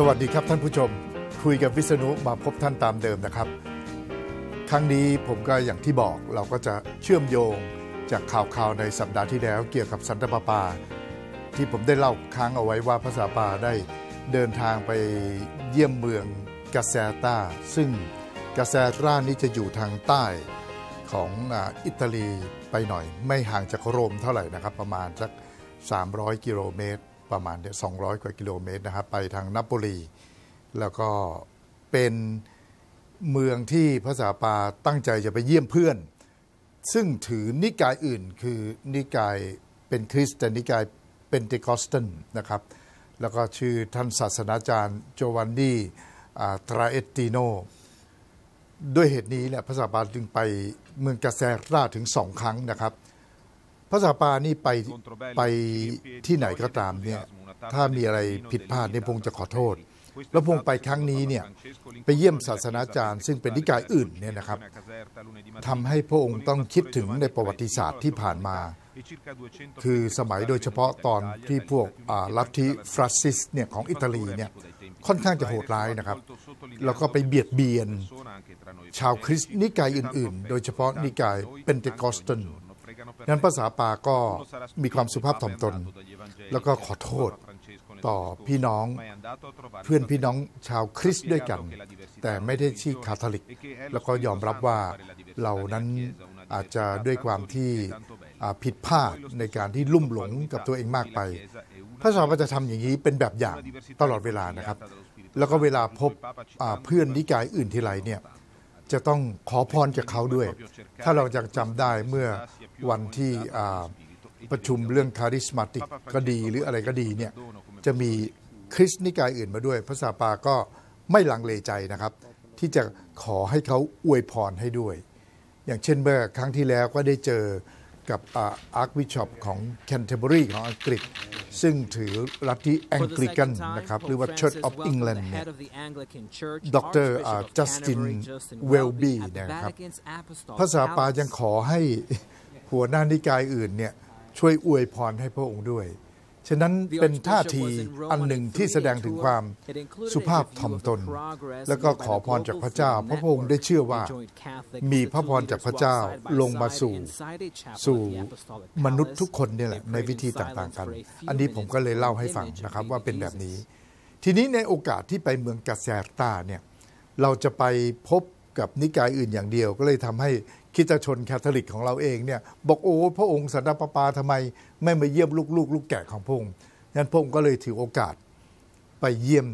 สวัสดีครับ ท่านผู้ชมคุยกับวิษณุมาพบท่านตามเดิมนะครับ ครั้งนี้ผมก็อย่างที่บอกเราก็จะเชื่อมโยงจากข่าวข่าว ในสัปดาห์ที่แล้ว เกี่ยวกับสันตปาปา ที่ผมได้เล่าค้างเอาไว้ว่าพระสัปาได้เดินทางไปเยี่ยมเมืองกาเซตาซึ่งกาเซตานี้จะอยู่ทางใต้ของอิตาลีไปหน่อย ไม่ห่างจากโรมเท่าไหร่นะครับประมาณสัก 300 กิโลเมตรประมาณ 200 กว่ากิโลเมตรนะครับ ไปทางนับปุรี แล้วก็เป็นเมืองที่พระสาปาตั้งใจจะไปเยี่ยมเพื่อน ซึ่งถือนิกายอื่น คือนิกายเป็นคริสต์แต่นิกายเป็นติคอสตันนะครับ แล้วก็ชื่อท่านศาสนาจารย์โจวันนีทราเอตติโน ด้วยเหตุนี้แหละพระสาปาจึงไปเมืองกาแซราถึงสองครั้งนะครับพระสาปานี่ไปไปที่ไหนก็ตามเนี่ยถ้ามีอะไรผิดพลาดเนี่ยพงจะขอโทษ แล้วพงไปครั้งนี้เนี่ยไปเยี่ยมศาสนาจารย์ ซึ่งเป็นนิกายอื่นเนี่ยนะครับทำให้พระองค์ต้องคิดถึงในประวัติศาสตร์ที่ผ่านมา คือสมัยโดยเฉพาะตอนที่พวกลัทธิฟรัสซิสเนี่ยของอิตาลีเนี่ยค่อนข้างจะโหดร้ายนะครับ แล้วก็ไปเบียดเบียนชาวคริสต์นิกายอื่นๆ โดยเฉพาะนิกายเปนเตคอสตันงั้นภาษาปาก็มีความสุภาพถ่อมตนแล้วก็ขอโทษต่อพี่น้องเพื่อนพี่น้องชาวคริสต์ด้วยกัน แต่ไม่ได้ชี้คาทอลิก แล้วก็ยอมรับว่า เรานั้นอาจจะด้วยความที่ผิดพลาดในการที่ลุ่มหลงกับตัวเองมากไปพระสาวกจะทำอย่างนี้เป็นแบบอย่างตลอดเวลานะครับ แล้วก็เวลาพบเพื่อนนิกายอื่นทีไรเนี่ยจะต้องขอพรจากเขาด้วย ถ้าเรายังจำได้เมื่อวันที่ประชุมเรื่องคาริสมาติกก็ดีหรืออะไรก็ดีเนี่ยจะมีคริสต์นิกายอื่นมาด้วย พระสาปาก็ไม่ลังเลใจนะครับ ที่จะขอให้เขาอวยพรให้ด้วย อย่างเช่นเมื่อครั้งที่แล้วก็ได้เจอกับอาร์ควิชอปของ แคนเทอร์เบอรี ของอังกฤษ ซึ่งถือรัฐที่แองกลิกันนะครับหรือว่า Church of England เนี่ยดรจัสติน เวลบีนะครับ ภาษาปายังขอให้หัวหน้านิกายอื่นเนี่ย ช่วยอวยพรให้พระองค์ด้วยฉะนั้นเป็นท่าทีอันหนึ่ง ที่แสดงถึงความสุภาพถ่อมตน และก็ขอพรจากพระเจ้า พระพงค์ได้เชื่อว่ามีพระพรจากพระเจ้าลงมาสู่สู่มนุษย์ทุกคนเนี่ยแหละในวิธีต่างๆกัน อันนี้ผมก็เลยเล่าให้ฟังนะครับว่าเป็นแบบนี้ ทีนี้ในโอกาสที่ไปเมืองกาแซร์ตาเนี่ยเราจะไปพบกับนิกายอื่นอย่างเดียวก็เลยทำให้คิดชนแคทอลิกของเราเองเนี่ยบอกโอ้พระองค์สันตปาปาทำไม ไม่มาเยี่ยมลูกลูกลูกแกะของพระองค์ยันพระองค์ก็เลยถือโอกาสไปเยี่ยม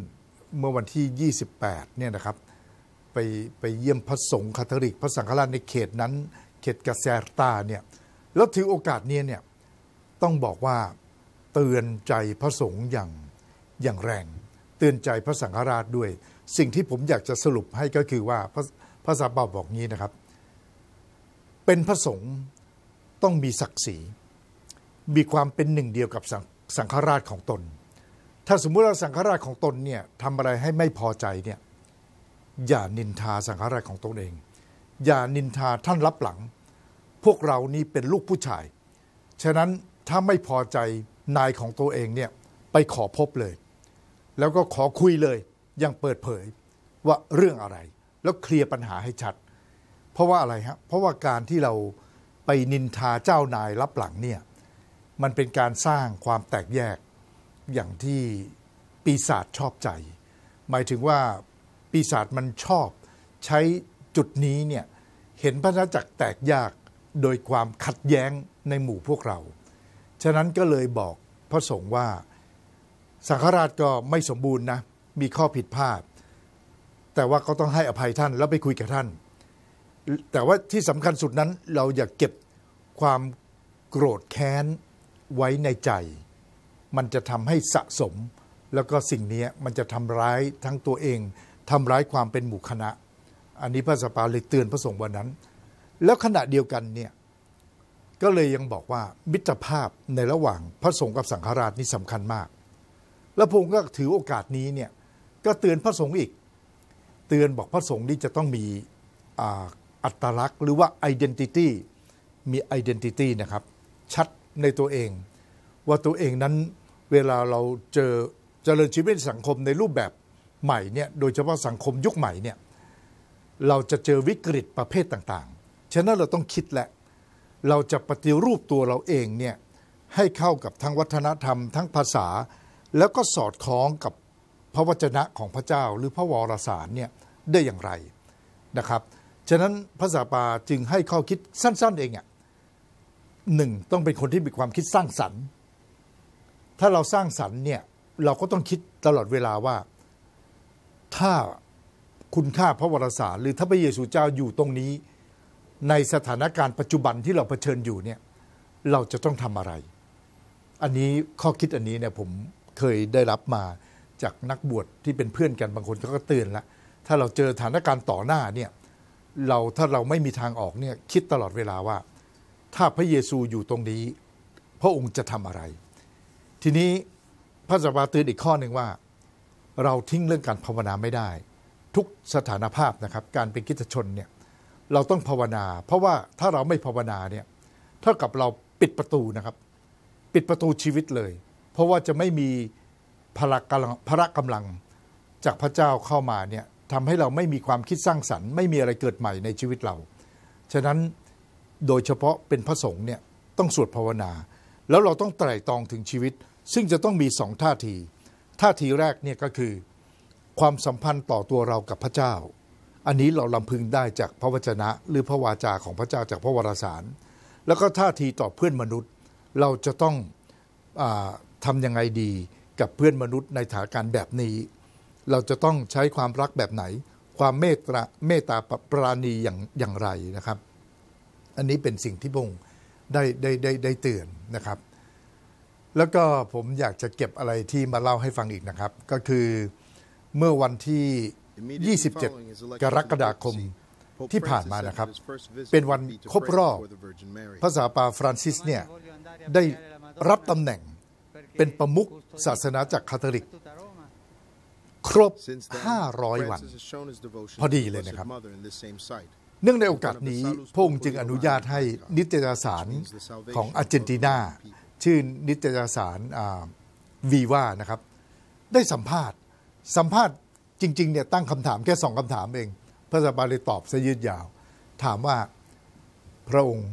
เมื่อวันที่ 28เนี่ยนะครับไปไปเยี่ยมพระสงฆ์คาทอลิก พระสังฆราชในเขตนั้น เขตกาเซตาเนี่ยแล้วถือโอกาสนี้เนี่ยต้องบอกว่าเตือนใจพระสงฆ์อย่างอย่างแรงเตือนใจพระสังฆราชด้วย สิ่งที่ผมอยากจะสรุปให้ก็คือว่าพระพระสัมพาบอกงี้นะครับเป็นพระสงฆ์ต้องมีศักดิ์ศรีมีความเป็นหนึ่งเดียวกับสังฆราชของตน ถ้าสมมุติเราสังฆราชของตนเนี่ยทำอะไรให้ไม่พอใจเนี่ยอย่านินทาสังฆราชของตนเอง อย่านินทาท่านรับหลัง พวกเรานี่เป็นลูกผู้ชาย ฉะนั้นถ้าไม่พอใจนายของตัวเองเนี่ยไปขอพบเลย แล้วก็ขอคุยเลยอย่างเปิดเผยว่าเรื่องอะไรแล้วเคลียร์ปัญหาให้ชัดเพราะว่าอะไรฮะ เพราะว่าการที่เราไปนินทาเจ้านายรับหลังเนี่ย มันเป็นการสร้างความแตกแยกอย่างที่ปีศาจชอบใจ หมายถึงว่าปีศาจมันชอบใช้จุดนี้เนี่ย เห็นพระราจักรแตกแยกโดยความขัดแย้งในหมู่พวกเรา ฉะนั้นก็เลยบอกพระสงฆ์ว่า สังฆราชก็ไม่สมบูรณ์นะ มีข้อผิดพลาด แต่ว่าก็ต้องให้อภัยท่านแล้วไปคุยกับท่านแต่ว่าที่สำคัญสุดนั้นเราอย่าเก็บความโกรธแค้นไว้ในใจ มันจะทำให้สะสมแล้วก็สิ่งนี้มันจะทำร้ายทั้งตัวเองทำร้ายความเป็นหมู่คณะ อันนี้พระสปาเลยเตือนพระสงฆ์วันนั้น แล้วขณะเดียวกันเนี่ยก็เลยยังบอกว่ามิตรภาพในระหว่างพระสงฆ์กับสังฆราชนี่สำคัญมาก แล้วพงก็ถือโอกาสนี้เนี่ยก็เตือนพระสงฆ์อีก เตือนบอกพระสงฆ์นี่จะต้องมีอัตลักษณ์หรือว่า identity มี identity นะครับ ชัดในตัวเอง ว่าตัวเองนั้นเวลาเราเจอเจริญชีวิตสังคมในรูปแบบใหม่เนี่ยโดยเฉพาะสังคมยุคใหม่เนี่ยเราจะเจอวิกฤตประเภทต่าง ๆ ฉะนั้นเราต้องคิดแหละ เราจะปฏิรูปตัวเราเองเนี่ยให้เข้ากับทั้งวัฒนธรรม ทั้งภาษา แล้วก็สอดคล้องกับพระวจนะของพระเจ้า หรือพระวรสารเนี่ยได้อย่างไรนะครับฉะนั้นพระสาปาจึงให้ข้อคิดสั้นๆเองอ่ะหนึ่งต้องเป็นคนที่มีความคิดสร้างสรรค์ ถ้าเราสร้างสรรค์เนี่ยเราก็ต้องคิดตลอดเวลาว่า ถ้าคุณค่าพระวรสารหรือถ้าพระเยซูเจ้าอยู่ตรงนี้ ในสถานการณ์ปัจจุบันที่เราเผชิญอยู่เนี่ยเราจะต้องทำอะไร อันนี้ข้อคิดอันนี้เนี่ยผมเคยได้รับมาจากนักบวชที่เป็นเพื่อนกันบางคนเขาก็เตือนละถ้าเราเจอสถานการณ์ต่อหน้าเนี่ยเราถ้าเราไม่มีทางออกเนี่ยคิดตลอดเวลาว่า ถ้าพระเยซูอยู่ตรงนี้ พระองค์จะทำอะไร ทีนี้พระสัาตือนอีกข้อหนึ่งว่า เราทิ้งเรื่องการภาวนาไม่ได้ ทุกสถานภาพนะครับการเป็นกิจชนเนี่ยเราต้องภาวนา เพราะว่าถ้าเราไม่ภาวนาเนี่ยเท่ากับเราปิดประตูนะครับ ปิดประตูชีวิตเลย เพราะว่าจะไม่มีพละกำลังพระกำลังจากพระเจ้าเข้ามาเนี่ยทำให้เราไม่มีความคิดสร้างสรรค์ไม่มีอะไรเกิดใหม่ในชีวิตเรา ฉะนั้นโดยเฉพาะเป็นพระสงฆ์เนี่ยต้องสวดภาวนา แล้วเราต้องไตร่ตรองถึงชีวิต ซึ่งจะต้องมีสองท่าที ท่าทีแรกเนี่ยก็คือความสัมพันธ์ต่อตัวเรากับพระเจ้า อันนี้เราลำพึงได้จากพระวจนะ หรือพระวาจาของพระเจ้าจากพระวรสาร แล้วก็ท่าทีต่อเพื่อนมนุษย์ เราจะต้องอทำยังไงดีกับเพื่อนมนุษย์ในสถานการณ์แบบนี้เราจะต้องใช้ความรักแบบไหน ความเมตตาเมตตาปราณีอย่างอย่างไรนะครับ อันนี้เป็นสิ่งที่พงได้ได้ไดได้ได้เตือนนะครับ แล้วก็ผมอยากจะเก็บอะไรที่มาเล่าให้ฟังอีกนะครับ ก็คือเมื่อวันที่ 27 กรกฎาคมที่ผ่านมานะครับ เป็นวันครบรอบพระสาปาฟรานซิสเนี่ยได้รับตำแหน่งเป็นประมุขศาสนาจากคาทอลิกครบ 500 วัน พอดีเลยนะครับ เนื่องในโอกาสนี้พงค์จึงอนุญาตให้นิตยสารของอาร์เจนตินา ชื่อนิตยสารวีว่านะครับ ได้สัมภาษณ์สัมภาษณ์จริงๆเนี่ยตั้งคำถามแค่สองคำถามเอง พระสบาลีตอบซะยืดยาว ถามว่าพระองค์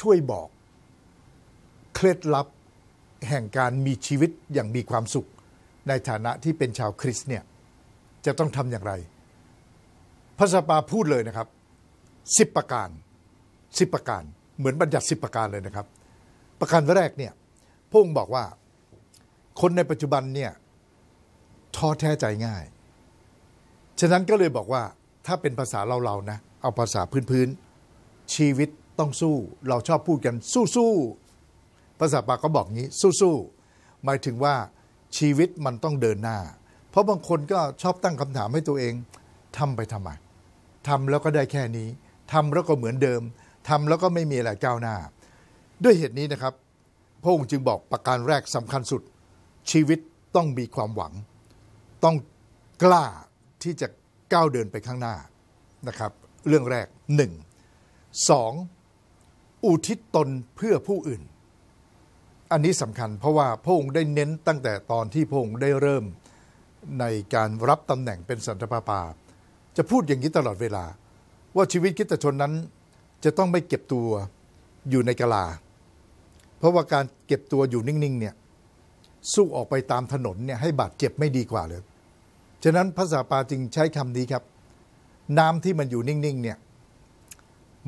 ช่วยบอกเคล็ดลับแห่งการมีชีวิตอย่างมีความสุขในฐานะที่เป็นชาวคริสต์เนี่ยจะต้องทำอย่างไร พระสปาพูดเลยนะครับสิบประการสิบประการ เหมือนบัญญัติสิบประการเลยนะครับ ประการแรกเนี่ยพงษ์บอกว่าคนในปัจจุบันเนี่ยท้อแท้ใจง่าย ฉะนั้นก็เลยบอกว่าถ้าเป็นภาษาเราๆนะ เอาภาษาพื้นๆ ชีวิตต้องสู้ เราชอบพูดกันสู้สู้ภาษาปากก็บอกงี้สู้สู้หมายถึงว่าชีวิตมันต้องเดินหน้า เพราะบางคนก็ชอบตั้ง คำถามให้ตัวเองทำไปทำไมทำแล้วก็ได้แค่นี้ ทำแล้วก็เหมือนเดิม ทำแล้วก็ไม่มีอะไรก้าวหน้า ด้วยเหตุนี้นะครับ พระองค์จึงบอกประการแรกสำคัญสุด ชีวิตต้องมีความหวัง ต้องกล้าที่จะก้าวเดินไปข้างหน้านะครับ เรื่องแรกหนึ่งสองอุทิศตนเพื่อผู้อื่นอันนี้สำคัญเพราะว่าพระองค์ได้เน้นตั้งแต่ตอนที่พระองค์ได้เริ่มในการรับตำแหน่งเป็นสันตปาปา จะพูดอย่างนี้ตลอดเวลา ว่าชีวิตคิดชนนั้น จะต้องไม่เก็บตัวอยู่ในกะลา เพราะว่าการเก็บตัวอยู่นิ่งๆเนี่ยสู้ออกไปตามถนนเนี่ยให้บาดเจ็บไม่ดีกว่าเลยฉะนั้นภาษาปาจึงใช้คำนี้ครับ น้ำที่มันอยู่นิ่งๆเนี่ย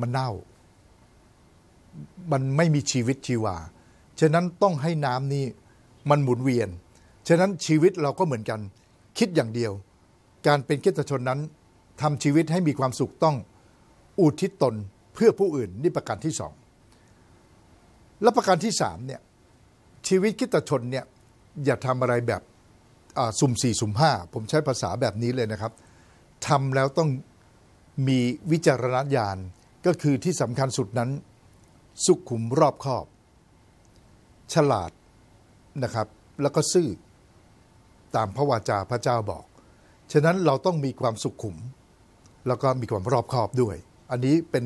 มันเน่า มันไม่มีชีวิตชีวาฉะนั้นต้องให้น้ำนี้มันหมุนเวียน ฉะนั้นชีวิตเราก็เหมือนกัน คิดอย่างเดียว การเป็นคิดชนนั้นทำชีวิตให้มีความสุขต้องอุทิศตนเพื่อผู้อื่นนี่ประการที่สอง และประการที่สามเนี่ยชีวิตคิดชนเนี่ยอย่าทำอะไรแบบสุ่มสี่สุ่มห้าผมใช้ภาษาแบบนี้เลยนะครับทำแล้วต้องมีวิจารณญาณก็คือที่สำคัญสุดนั้นสุขุมรอบคอบฉลาดนะครับ แล้วก็ซื่อตามพระวาจาพระเจ้าบอก ฉะนั้นเราต้องมีความสุขขุม แล้วก็มีความรอบคอบด้วย อันนี้เป็น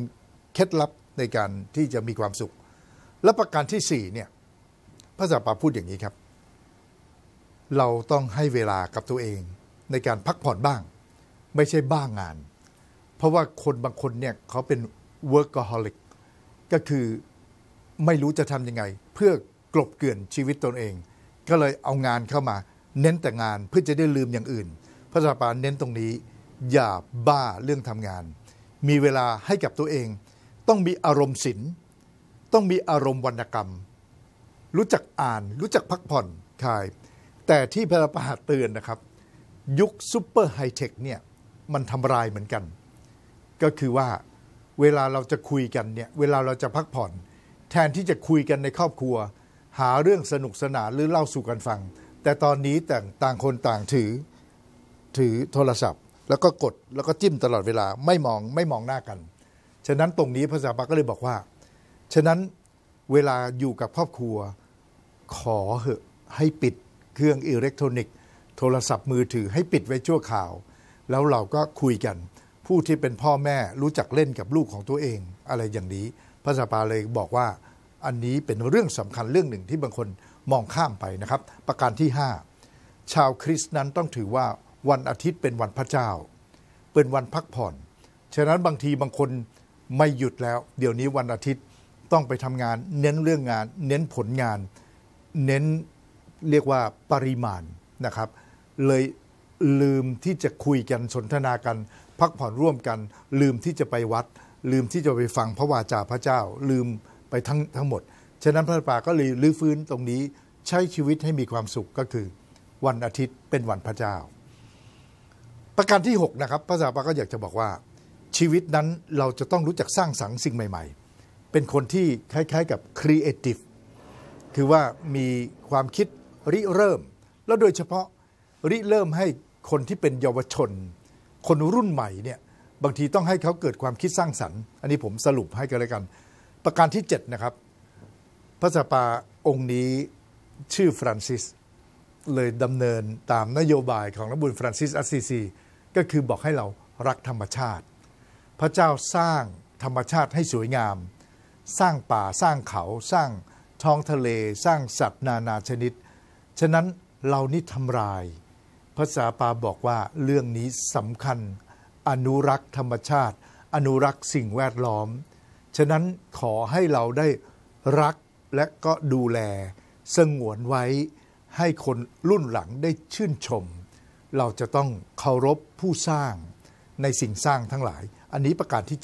เคล็ดลับในการที่จะมีความสุข และประการที่สี่เนี่ยพระสัพปะพูดอย่างนี้ครับ เราต้องให้เวลากับตัวเอง ในการพักผ่อนบ้าง ไม่ใช่บ้างงาน เพราะว่าคนบางคนเนี่ย เขาเป็น workaholic ก็คือไม่รู้จะทำยังไงเพื่อกลบเกลื่อนชีวิตตนเอง ก็เลยเอางานเข้ามา เน้นแต่งานเพื่อจะได้ลืมอย่างอื่นพระสาปานเน้นตรงนี้อย่าบ้าเรื่องทำงาน มีเวลาให้กับตัวเอง ต้องมีอารมณ์ศิลป์ต้องมีอารมณ์วรรณกรรม รู้จักอ่านรู้จักพักผ่อนคาย แต่ที่พระประหาเตือนนะครับ ยุคซูเปอร์ไฮเทคเนี่ยมันทำลายเหมือนกัน ก็คือว่าเวลาเราจะคุยกันเนี่ยเวลาเราจะพักผ่อน แทนที่จะคุยกันในครอบครัวหาเรื่องสนุกสนานหรือเล่าสู่กันฟัง แต่ตอนนี้ต่างต่างคนต่างถือถือโทรศัพท์ แล้วก็กดแล้วก็จิ้มตลอดเวลาไม่มองไม่มองหน้ากัน ฉะนั้นตรงนี้ พระสาบาก็เลยบอกว่า ฉะนั้นเวลาอยู่กับครอบครัวขอเหอะให้ปิดเครื่องอิเล็กทรอนิกส์ โทรศัพท์มือถือให้ปิดไว้ชั่วข่าว แล้วเราก็คุยกัน ผู้ที่เป็นพ่อแม่รู้จักเล่นกับลูกของตัวเอง อะไรอย่างนี้พระสาบาเลยบอกว่าอันนี้เป็นเรื่องสำคัญเรื่องหนึ่งที่บางคนมองข้ามไปนะครับ ประการที่ 5 ชาวคริสต์นั้นต้องถือว่าวันอาทิตย์เป็นวันพระเจ้า เป็นวันพักผ่อนฉะนั้นบางทีบางคนไม่หยุดแล้ว เดี๋ยวนี้วันอาทิตย์ต้องไปทำงานเน้นเรื่องงานเน้นผลงาน เน้นเรียกว่าปริมาณนะครับ เลยลืมที่จะคุยกันสนทนากันพักผ่อนร่วมกัน ลืมที่จะไปวัด ลืมที่จะไปฟังพระวาจาพระเจ้า ลืมไปทั้งทั้งหมด ฉะนั้นพระป่าก็เลยรื้อฟื้นตรงนี้ใช้ชีวิตให้มีความสุขก็คือวันอาทิตย์เป็นวันพระเจ้า ประการที่ 6 นะครับ พระสาวาก็อยากจะบอกว่าชีวิตนั้นเราจะต้องรู้จักสร้างสรรค์สิ่งใหม่ ๆ เป็นคนที่คล้าย ๆกับครีเอทีฟคือว่ามีความคิดริเริ่ม แล้วโดยเฉพาะริเริ่มให้คนที่เป็นเยาวชน คนรุ่นใหม่เนี่ยบางทีต้องให้เขาเกิดความคิดสร้างสรรค์อันนี้ผมสรุปให้กันเลยกันประการที่7นะครับพระสปาองค์นี้ชื่อฟรานซิสเลยดำเนินตามนโยบายของรับุญฟรานซิสอัสซีซีก็คือบอกให้เรารักธรรมชาติ พระเจ้าสร้างธรรมชาติให้สวยงาม สร้างป่าสร้างเขาสร้างท้องทะเลสร้างสัตว์นานาชนิด ฉะนั้นเรานิ่ทำลายภาษาปาบอกว่าเรื่องนี้สำคัญอนุรักษ์ธรรมชาติ อนุรักษ์สิ่งแวดล้อมฉะนั้นขอให้เราได้รักและก็ดูแลสงวนไว้ให้คนรุ่นหลังได้ชื่นชม เราจะต้องเคารพผู้สร้างในสิ่งสร้างทั้งหลาย อันนี้ประการที่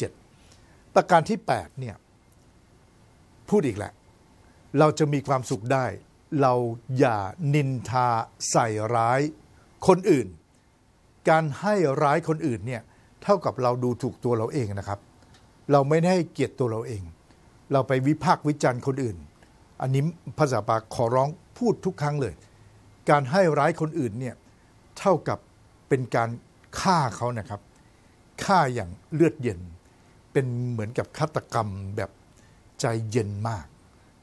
7 ประการที่8เนี่ยพูดอีกแหละ เราจะมีความสุขได้ เราอย่านินทาใส่ร้ายคนอื่น การให้ร้ายคนอื่นเนี่ยเท่ากับเราดูถูกตัวเราเองนะครับเราไม่ได้ให้เกียรติตัวเราเอง เราไปวิพากษ์วิจารณ์คนอื่น อันนี้ภาษาปากขอร้องพูดทุกครั้งเลย การให้ร้ายคนอื่นเนี่ยเท่ากับเป็นการฆ่าเขานะครับ ฆ่าอย่างเลือดเย็น เป็นเหมือนกับฆาตกรรมแบบใจเย็นมาก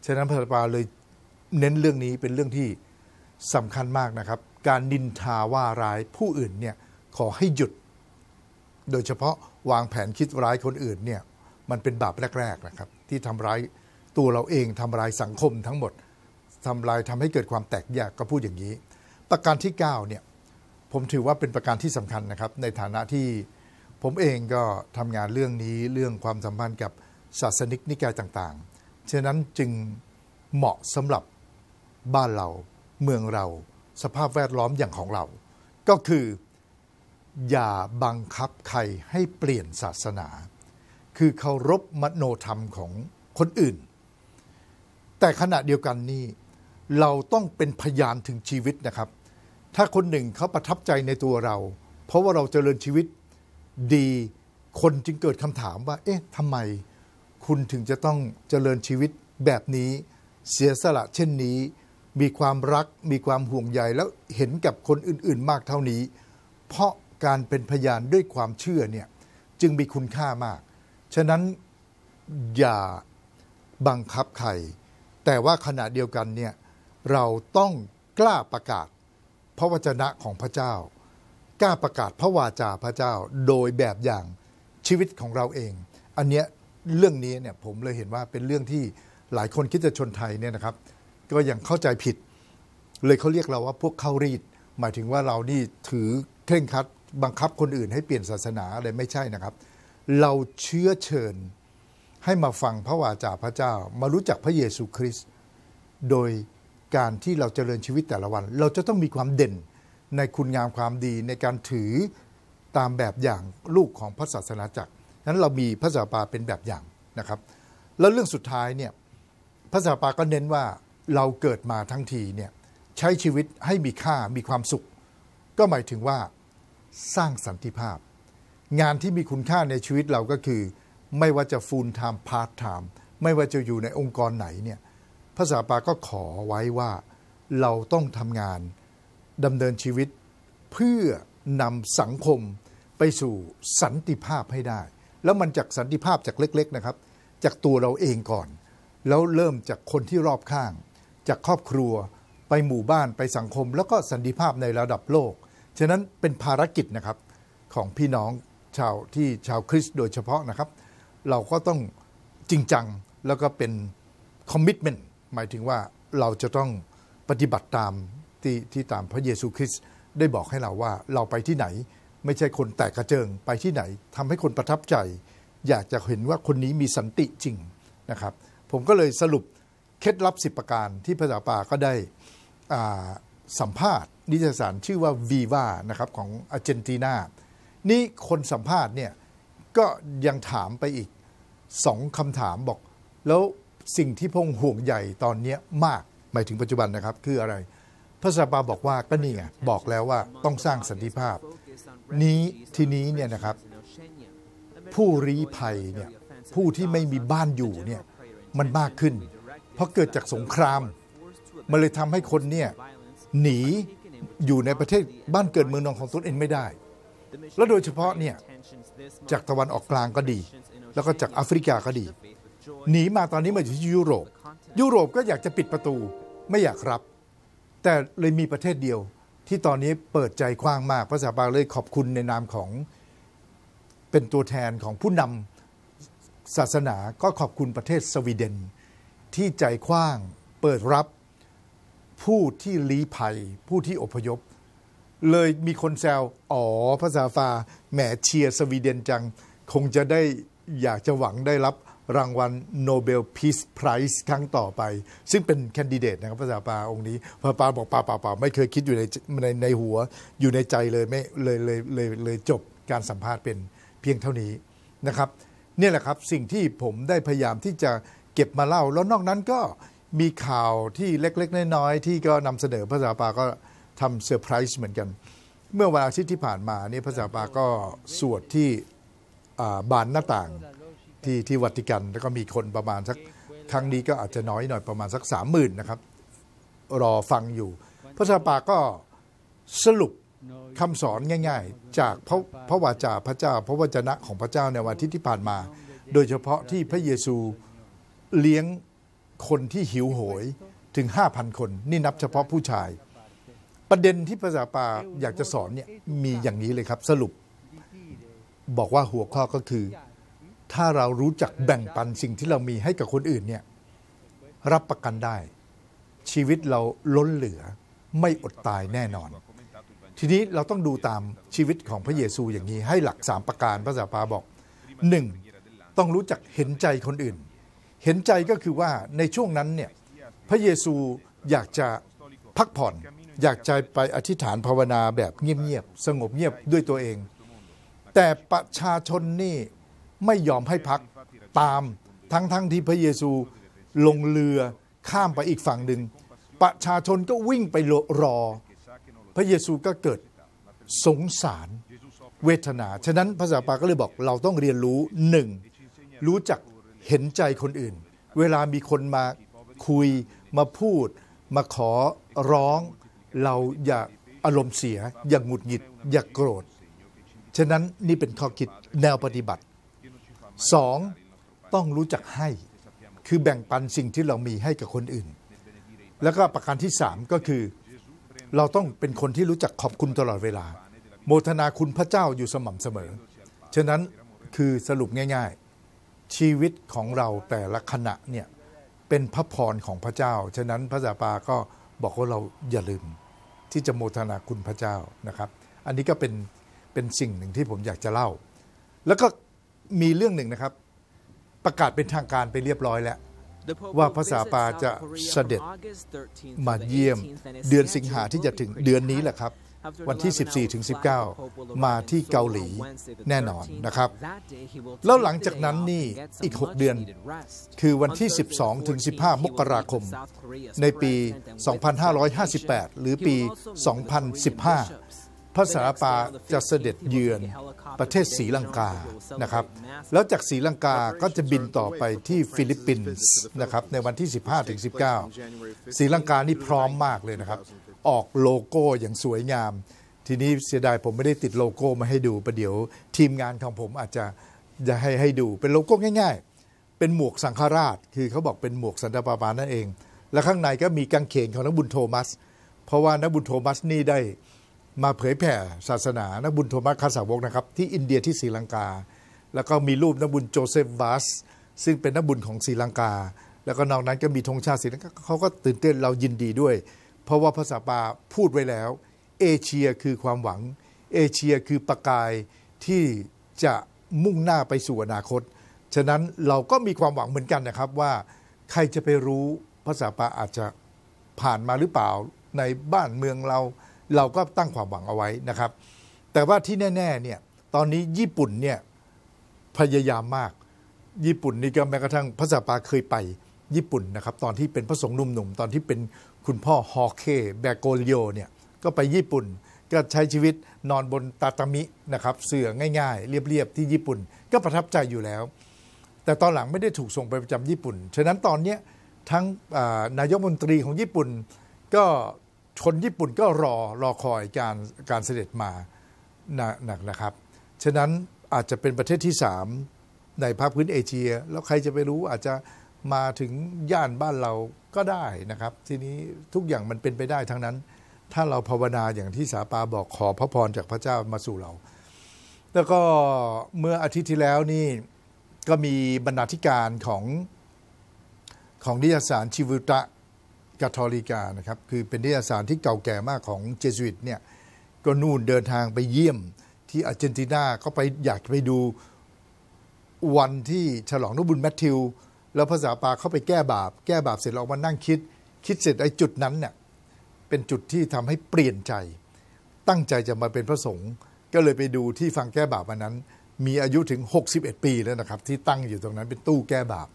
ฉะนั้นภาษาปาเลยเน้นเรื่องนี้เป็นเรื่องที่สำคัญมากนะครับ การนินทาว่าร้ายผู้อื่นเนี่ยขอให้หยุด โดยเฉพาะวางแผนคิดร้ายคนอื่นเนี่ยมันเป็นบาปแรกๆนะครับ ที่ทำร้ายตัวเราเองทำร้ายสังคมทั้งหมดทำลายทำให้เกิดความแตกแยก ก็พูดอย่างนี้ ประการที่9เนี่ยผมถือว่าเป็นประการที่สำคัญนะครับในฐานะที่ผมเองก็ทำงานเรื่องนี้เรื่องความสัมพันธ์กับศาสนิกนิกายต่างๆฉะนั้นจึงเหมาะสำหรับบ้านเรา เมืองเราสภาพแวดล้อมอย่างของเรา ก็คืออย่าบังคับใครให้เปลี่ยนศาสนาคือเคารพมโนธรรมของคนอื่น แต่ขณะเดียวกันนี่เราต้องเป็นพยานถึงชีวิตนะครับ ถ้าคนหนึ่งเขาประทับใจในตัวเรา เพราะว่าเราเจริญชีวิตดี คนจึงเกิดคำถามว่า เอ๊ะทำไมคุณถึงจะต้องเจริญชีวิตแบบนี้ เสียสละเช่นนี้ มีความรัก มีความห่วงใย แล้วเห็นกับคนอื่นๆมากเท่านี้ เพราะการเป็นพยานด้วยความเชื่อเนี่ยจึงมีคุณค่ามากฉะนั้นอย่าบังคับใครแต่ว่าขณะเดียวกันเนี่ยเราต้องกล้าประกาศพระวจนะของพระเจ้า กล้าประกาศพระวาจาพระเจ้าโดยแบบอย่างชีวิตของเราเอง อันเนี้ยเรื่องนี้เนี่ยผมเลยเห็นว่าเป็นเรื่องที่หลายคนคิดจะชนไทยเนี่ยนะครับ ก็ยังเข้าใจผิด เลยเขาเรียกเราว่าพวกเข้ารีด หมายถึงว่าเรานี่ถือเคร่งครัด บังคับคนอื่นให้เปลี่ยนศาสนาอะไรไม่ใช่นะครับเราเชื้อเชิญให้มาฟังพระวาจาพระเจ้า มารู้จักพระเยซูคริสต์โดยการที่เราจเจริญชีวิตแต่ละวัน เราจะต้องมีความเด่นในคุณงามความดีในการถือตามแบบอย่างลูกของพระศาสนาจักร นั้นเรามีพระสาปาเป็นแบบอย่างนะครับ แล้วเรื่องสุดท้ายเนี่ยพระสาปาก็เน้นว่าเราเกิดมาทั้งทีเนี่ยใช้ชีวิตให้มีค่ามีความสุข ก็หมายถึงว่าสร้างสันติภาพงานที่มีคุณค่าในชีวิตเราก็คือไม่ว่าจะฟูลไทม์พาร์ทไทม์ไม่ว่าจะอยู่ในองค์กรไหนเนี่ยภาษาปาก็ขอไว้ว่าเราต้องทำงานดำเนินชีวิตเพื่อนำสังคมไปสู่สันติภาพให้ได้ แล้วมันจากสันติภาพจากเล็กๆนะครับ จากตัวเราเองก่อน แล้วเริ่มจากคนที่รอบข้าง จากครอบครัวไปหมู่บ้านไปสังคม แล้วก็สันติภาพในระดับโลกฉะนั้นเป็นภารกิจนะครับของพี่น้องชาวที่ชาวคริสต์โดยเฉพาะนะครับเราก็ต้องจริงจังแล้วก็เป็นคอมมิชเมนต์หมายถึงว่าเราจะต้องปฏิบัติตามที่ที่ตามพระเยซูคริสต์ได้บอกให้เราว่าเราไปที่ไหนไม่ใช่คนแตกกระเจิงไปที่ไหน ทำให้คนประทับใจ อยากจะเห็นว่าคนนี้มีสันติจริงนะครับ ผมก็เลยสรุปเคล็ดลับ10ประการที่พระสาปาก็ได้สัมภาษณ์นิตยสารชื่อว่า Viva นะครับของอาร์เจนตินานี่คนสัมภาษณ์เนี่ย ก็ยังถามไปอีกสองคำถามบอก แล้วสิ่งที่พงห่วงใหญ่ตอนนี้มากหมายถึงปัจจุบันนะครับ คืออะไรพระสปาบอกว่าก็นี่ไงบอกแล้วว่าต้องสร้างสันติภาพ นี้ทีนี้เนี่ยนะครับ ผู้รีภัยเนี่ยผู้ที่ไม่มีบ้านอยู่เนี่ยมันมากขึ้น เพราะเกิดจากสงคราม มันเลยทำให้คนเนี่ยหนีอยู่ในประเทศบ้านเกิดเมืองนองของตนเองไม่ได้และโดยเฉพาะเนี่ยจากตะวันออกกลางก็ดี แล้วก็จากแอฟริกาก็ดี หนีมาตอนนี้มาอยู่ที่ยุโรป ยุโรปก็อยากจะปิดประตูไม่อยากรับ แต่เลยมีประเทศเดียวที่ตอนนี้เปิดใจกว้างมากภาษาบาลเลยขอบคุณในนามของ เป็นตัวแทนของผู้นำศาสนาก็ขอบคุณประเทศสวีเดนที่ใจกว้างเปิดรับผู้ที่ลี้ภัย ผู้ที่อพยพเลยมีคนแซวอ๋อภาษาฟาแหมเชียร์สวีเดนจัง คงจะได้อยากจะหวังได้รับรางวัลโนเบลพีซไพรส์ครั้งต่อไป ซึ่งเป็นแคนดิเดตนะครับภาษาปาองค์นี้ภาษาปาบอกปาปาปาไม่เคยคิดอยู่ในในในหัวอยู่ในใจเลยไม่เลยเลยเลยเลยจบการสัมภาษณ์เป็นเพียงเท่านี้ นะครับนี่แหละครับสิ่งที่ผมได้พยายามที่จะเก็บมาเล่า แล้วนอกนั้นก็มีข่าวที่เล็กๆน้อยๆที่ก็นำเสนอภาษาปาก็ทำเซอร์ไพรส์เหมือนกัน เมื่อวันอาทิตย์ที่ผ่านมานี่พระสาปาก็สวดที่บานหน้าต่างที่ที่วัติกัน แล้วก็มีคนประมาณสักครั้งนี้ก็อาจจะน้อยหน่อยประมาณสักสามหมื่นนะครับ รอฟังอยู่ พระสาปาก็สรุปคำสอนง่ายๆ จากพระพระวาจาพระเจ้า พระวจนะของพระเจ้าในวันอาทิตย์ที่ผ่านมา โดยเฉพาะที่พระเยซูเลี้ยงคนที่หิวโหยถึง 5,000คน นี่นับเฉพาะผู้ชายประเด็นที่ภาษาปาอยากจะสอนเนี่ยมีอย่างนี้เลยครับสรุป บอกว่าหัวข้อก็คือ ถ้าเรารู้จักแบ่งปันสิ่งที่เรามีให้กับคนอื่นเนี่ยรับประกันได้ ชีวิตเราล้นเหลือไม่อดตายแน่นอน ทีนี้เราต้องดูตามชีวิตของพระเยซูอย่างนี้ให้หลักสามประการภาษาปาบอกหนึ่ง ต้องรู้จักเห็นใจคนอื่น เห็นใจก็คือว่าในช่วงนั้นเนี่ยพระเยซูอยากจะพักผ่อนอยากใจไปอธิษฐานภาวนาแบบเงียบๆสงบเงียบด้วยตัวเอง แต่ประชาชนนี่ไม่ยอมให้พักตามทั้งๆทที่พระเยซูลงเรือข้ามไปอีกฝั่งหนึ่งประชาชนก็วิ่งไปรอ พระเยซูก็เกิดสงสารเวทนา ฉะนั้นภาษาปาก็เลยบอกเราต้องเรียนรู้หนึ่ง รู้จักเห็นใจคนอื่น เวลามีคนมาคุยมาพูดมาขอร้องเราอย่าอารมณ์เสียอย่าหงุดหงิด อย่าโกรธฉะนั้นนี่เป็นข้อคิดแนวปฏิบัติ 2. ต้องรู้จักให้คือแบ่งปันสิ่งที่เรามีให้กับคนอื่น แล้วก็ประการที่3ก็คือเราต้องเป็นคนที่รู้จักขอบคุณตลอดเวลา โมทนาคุณพระเจ้าอยู่สม่ำเสมอฉะนั้นคือสรุปง่าย ๆ ชีวิตของเราแต่ละขณะเนี่ยเป็นพระพรของพระเจ้าฉะนั้นพระสาปาก็บอกว่าเราอย่าลืมที่จะโมทนาคุณพระเจ้านะครับ อันนี้ก็เป็นเป็นสิ่งหนึ่งที่ผมอยากจะเล่า แล้วก็มีเรื่องหนึ่งนะครับ ประกาศเป็นทางการไปเรียบร้อยแล้ว ว่าภาษาปาจะเสด็จมาเยี่ยมเดือนสิงหาที่จะถึงเดือนนี้แหละครับวันที่ 14ถึง19 มาที่เกาหลีแน่นอนนะครับแล้วหลังจากนั้นนี่อีก 6 เดือน คือวันที่ 12ถึง15 มกราคม ในปี 2558 หรือปี 2015 พระสารปาจะเสด็จเยือนประเทศศรีลังกานะครับ แล้วจากศรีลังกาก็จะบินต่อไปที่ฟิลิปปินส์นะครับในวันที่ 15-19ศรีลังกานี่พร้อมมากเลยนะครับออกโลโก้อย่างสวยงาม ทีนี้เสียดายผมไม่ได้ติดโลโก้มาให้ดูประเดี๋ยว ทีมงานของผมอาจจะจะให้ให้ดู เป็นโลโก้ง่าย ๆ เป็นหมวกสังฆราช คือเขาบอกเป็นหมวกสันตปาปานั่นเอง และข้างในก็มีกางเขนของนักบุญโทมัส เพราะว่านักบุญโทมัสนี่ได้มาเผยแผ่ศาสนา นักบุญโทมัสคาสาวกนะครับที่อินเดียที่ศรีลังกา แล้วก็มีรูปนักบุญโจเซฟบัสซึ่งเป็นนักบุญของศรีลังกา แล้วก็นอกนั้นก็มีธงชาติศรีลังกาเขาก็ตื่นเต้นเรายินดีด้วยเพราะว่าภาษาปาพูดไว้แล้ว เอเชียคือความหวัง เอเชียคือประกายที่จะมุ่งหน้าไปสู่อนาคตฉะนั้นเราก็มีความหวังเหมือนกันนะครับว่าใครจะไปรู้ภาษาปาอาจจะผ่านมาหรือเปล่าในบ้านเมืองเรา เราก็ตั้งความหวังเอาไว้นะครับ แต่ว่าที่แน่ๆเนี่ยตอนนี้ญี่ปุ่นเนี่ยพยายามมาก ญี่ปุ่นนี่ก็แม้กระทั่งภาษาปาเคยไปญี่ปุ่นนะครับตอนที่เป็นพระสงฆ์หนุ่มๆตอนที่เป็นคุณพ่อฮอเคแบโกลิโอเนี่ย ก็ไปญี่ปุ่น ก็ใช้ชีวิตนอนบนตาตามินะครับ เสื่อง่ายๆ เรียบๆ ที่ญี่ปุ่น ก็ประทับใจอยู่แล้ว แต่ตอนหลังไม่ได้ถูกส่งไปประจำญี่ปุ่นฉะนั้นตอนนี้ทั้งนายกมนตรีของญี่ปุ่น ก็คนญี่ปุ่นก็รอรอคอยการการเสด็จมาหนักนะครับฉะนั้นอาจจะเป็นประเทศที่3ในภาคพื้นเอเชียแล้วใครจะไปรู้อาจจะมาถึงย่านบ้านเราก็ได้นะครับ ทีนี้ทุกอย่างมันเป็นไปได้ทั้งนั้น ถ้าเราภาวนาอย่างที่สาปาบอกขอพระพรจากพระเจ้ามาสู่เรา แล้วก็เมื่ออาทิตย์ที่แล้วนี่ก็มีบรรณาธิการของของนิยสารชิวุตะกาทอลิกานะครับ คือเป็นนิยสารที่เก่าแก่มากของเจสุิตเนี่ยก็นู่นเดินทางไปเยี่ยมที่อาร์เจนตินาก็ไปอยากไปดูวันที่ฉลองนบุญแมทธิวแล้วภาษาปาเข้าไปแก้บาป แก้บาปเสร็จเราออกมานั่งคิด คิดเสร็จไอ้จุดนั้นเนี่ยเป็นจุดที่ทำให้เปลี่ยนใจ ตั้งใจจะมาเป็นพระสงฆ์ ก็เลยไปดูที่ฟังแก้บาปวันนั้น มีอายุถึง 61 ปีแล้วนะครับ ที่ตั้งอยู่ตรงนั้นเป็นตู้แก้บาป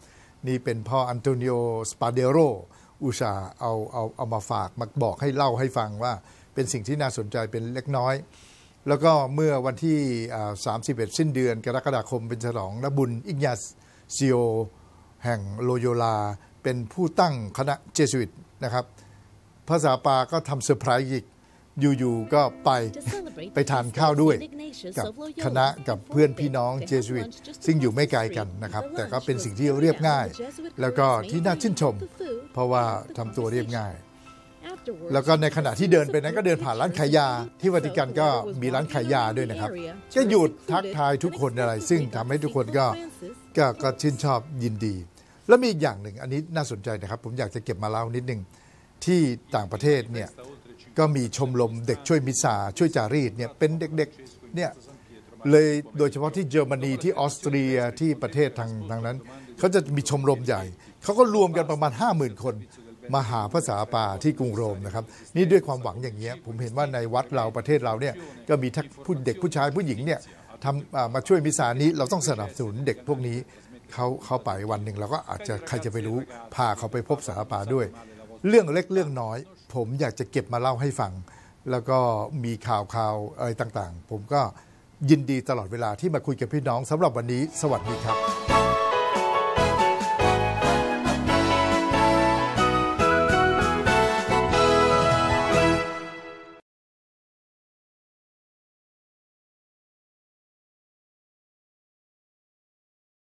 นี่เป็นพ่ออันโตนิโอ สปาเดโร อุชาเอาเอาเอามาฝากมาบอกให้เล่าให้ฟังว่าเป็นสิ่งที่น่าสนใจเป็นเล็กน้อย แล้วก็เมื่อวันที่31สิ้นเดือน กรกฎาคมเป็นฉลองนบุญอิกยาซิโอแห่งโลโยลาเป็นผู้ตั้งคณะเจสุิตนะครับภาษาปาก็ทำเซอร์ไพรส์อีกอยู่ๆก็ไปไปทานข้าวด้วย กับคณะกับเพื่อนพี่น้องเจสุิตซึ่งอยู่ไม่ไกลกันนะครับ แต่ก็เป็นสิ่งที่เรียบง่าย แล้วก็ที่น่าชื่นชม เพราะว่าทำตัวเรียบง่าย แล้วก็ในขณะที่เดินไปนั้นก็เดินผ่านร้านขายยาที่วัติกันก็มีร้านขายยาด้วยนะครับ ก็หยุดทักทายทุกคนอะไร ซึ่งทำให้ทุกคนก็ก็ชื่นชอบยินดีแล้วมีอีกอย่างหนึ่งอันนี้น่าสนใจนะครับ ผมอยากจะเก็บมาเล่านิดนึง ที่ต่างประเทศเนี่ยก็มีชมรมเด็กช่วยมิสซาช่วยจารีตเนี่ยเป็นเด็กๆเนี่ยเลยโดยเฉพาะที่เยอรมนี ที่ออสเตรียที่ประเทศทางทางนั้น เขาจะมีชมรมใหญ่ เขาก็รวมกันประมาณ 50,000 คนมาหาภาษาป่าที่กรุงโรมนะครับ นี่ด้วยความหวังอย่างเงี้ยผมเห็นว่าในวัดเราประเทศเราเนี่ยก็มีทั้งผู้เด็กผู้ชายผู้หญิงเนี่ยทำมาช่วยมิสานี้เราต้องสนับสนุนเด็กพวกนี้เขาเขาไปวันหนึ่งเราก็อาจจะใครจะไปรู้ พาเขาไปพบสารปาด้วย เรื่องเล็กเรื่องน้อย ผมอยากจะเก็บมาเล่าให้ฟัง แล้วก็มีข่าวข่าวอะไรต่าง ๆ ผมก็ยินดีตลอดเวลาที่มาคุยกับพี่น้องสำหรับวันนี้ สวัสดีครับ